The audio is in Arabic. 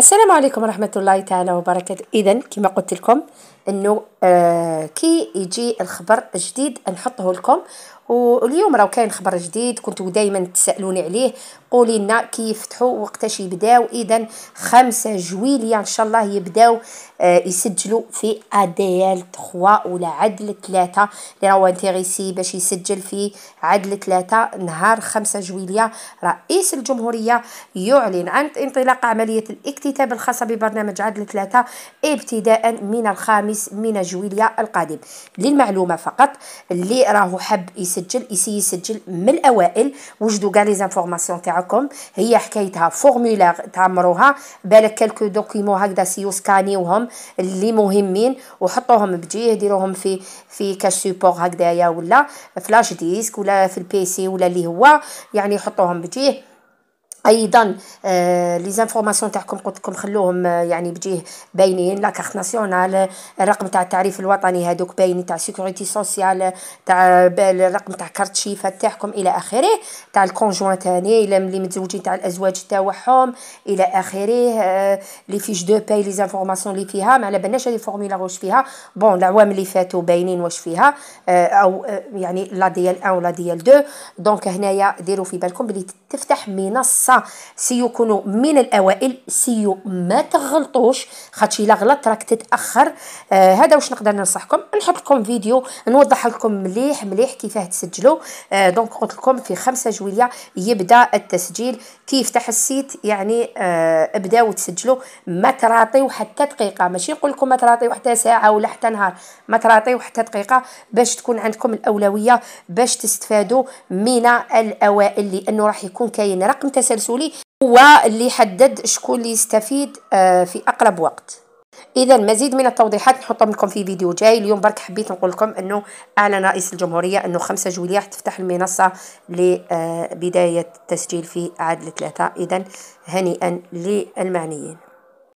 السلام عليكم ورحمة الله تعالى وبركاته إذا كما قلت لكم أنه آه كي يجي الخبر جديد نحطه لكم واليوم راه كاين خبر جديد كنتو دائما تسالوني عليه قولي لنا كيف فتحوا وقتاش يبداو اذا 5 جويليه ان شاء الله يبداو آه، يسجلوا في اديال 3 ولا عدل 3 اللي راهو انتريسي باش يسجل في عدل 3 نهار 5 جويليه رئيس الجمهوريه يعلن عن انطلاق عمليه الاكتتاب الخاصه ببرنامج عدل 3 ابتداء من الخامس من جويليه القادم للمعلومه فقط اللي راهو حب يسجل يسجل ايسي يسجل من الاوائل وجدوا كاع لي زانفورماسيون تاعكم هي حكايتها فورمولار تعمروها بالك كالكو دوكيمون هكذا سيو سكانيوهم اللي مهمين وحطوهم بجيه ديروهم في في كاش سوبور هكذايا ولا فلاش ديسك ولا في البيسي ولا اللي هو يعني حطوهم بجيه ايضا لي آه، زانفورماسيون تاعكم قلت لكم خلوهم آه، يعني بجيه باينين لا كارت ناسيونال الرقم تاع التعريف الوطني هذوك باين تاع سيكوريتي سوسيال تاع الرقم تاع كارت شيفه تاعكم الى اخره تاع الكونجوان تاني الى اللي متزوجين تاع الازواج تاعهم الى اخره لي فيش دو باي لي زانفورماسيون اللي فيها ما على بالناش هذه فورمولا واش فيها بون العوام اللي فاتوا باينين واش فيها آه، او يعني لا ديال 1 ولا ديال 2 دونك هنايا ديروا في بالكم بلي تفتح منصه فرنسا سيو من الاوائل سيو ما تغلطوش خاطش الا غلط راك تتاخر آه هذا واش نقدر ننصحكم نحط لكم فيديو نوضح لكم مليح مليح كيفاه تسجلوا آه دونك قلت لكم في 5 جويلية يبدا التسجيل كيف تحسيت يعني آه ابداو تسجلوا ما تراطيو حتى دقيقه ماشي نقول لكم ما تراطيو حتى ساعه ولا حتى نهار ما تراطيو حتى دقيقه باش تكون عندكم الاولويه باش تستفادوا من الاوائل لانه راح يكون كاين رقم تسجيل التسلسلي هو اللي حدد شكون اللي يستفيد آه، في اقرب وقت اذا مزيد من التوضيحات نحطهم لكم في فيديو جاي اليوم برك حبيت نقول لكم انه اعلن رئيس الجمهوريه انه 5 جويليه راح تفتح المنصه لبدايه آه، التسجيل في عدل الثلاثه اذا هنيئا للمعنيين